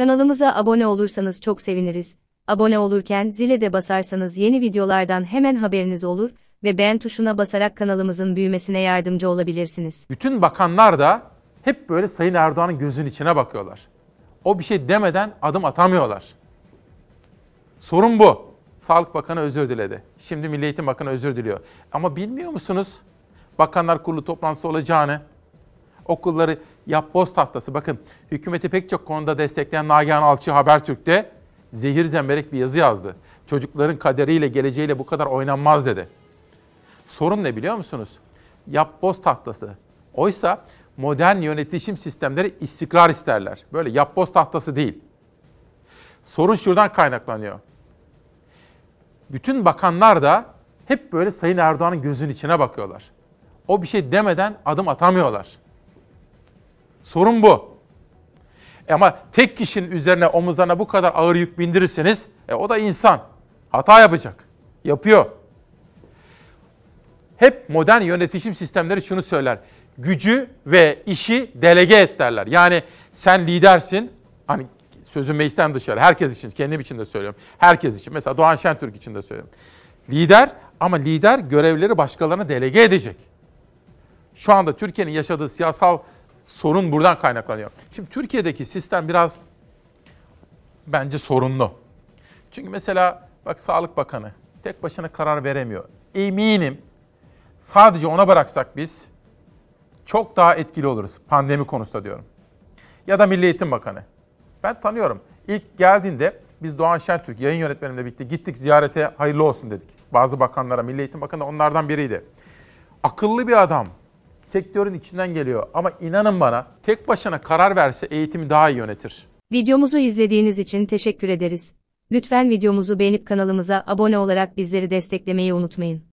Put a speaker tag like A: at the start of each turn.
A: Kanalımıza abone olursanız çok seviniriz. Abone olurken zile de basarsanız yeni videolardan hemen haberiniz olur ve beğen tuşuna basarak kanalımızın büyümesine yardımcı olabilirsiniz.
B: Bütün bakanlar da hep böyle Sayın Erdoğan'ın gözünün içine bakıyorlar. O bir şey demeden adım atamıyorlar. Sorun bu. Sağlık Bakanı özür diledi. Şimdi Milli Eğitim Bakanı özür diliyor. Ama bilmiyor musunuz Bakanlar Kurulu toplantısı olacağını? okulları yapboz tahtası. Bakın hükümeti pek çok konuda destekleyen Nagihan Alçı Habertürk'te zehir zemberek bir yazı yazdı. Çocukların kaderiyle, geleceğiyle bu kadar oynanmaz dedi. Sorun ne biliyor musunuz? Yapboz tahtası. Oysa modern yönetişim sistemleri istikrar isterler. Böyle yapboz tahtası değil. Sorun şuradan kaynaklanıyor. Bütün bakanlar da hep böyle Sayın Erdoğan'ın gözünün içine bakıyorlar. O bir şey demeden adım atamıyorlar. Sorun bu. E ama tek kişinin üzerine omuzlarına bu kadar ağır yük bindirirseniz e o da insan. Hata yapacak. Yapıyor. Hep modern yönetişim sistemleri şunu söyler. Gücü ve işi delege et derler. Yani sen lidersin. Hani sözüm meclisten dışarı. Herkes için, kendim için de söylüyorum. Herkes için. Mesela Doğan Şentürk için de söylüyorum. Lider ama lider görevleri başkalarına delege edecek. Şu anda Türkiye'nin yaşadığı siyasal Sorun buradan kaynaklanıyor. Şimdi Türkiye'deki sistem biraz bence sorunlu. Çünkü mesela bak Sağlık Bakanı tek başına karar veremiyor. Eminim sadece ona bıraksak biz çok daha etkili oluruz pandemi konusunda diyorum. Ya da Milli Eğitim Bakanı. Ben tanıyorum. İlk geldiğinde biz Doğan Şentürk yayın yönetmenimle birlikte gittik ziyarete hayırlı olsun dedik. Bazı bakanlara, Milli Eğitim Bakanı onlardan biriydi. Akıllı bir adam, sektörün içinden geliyor. Ama inanın bana tek başına karar verse eğitimi daha iyi yönetir. Videomuzu
A: izlediğiniz için teşekkür ederiz. Lütfen videomuzu beğenip kanalımıza abone olarak bizleri desteklemeyi unutmayın.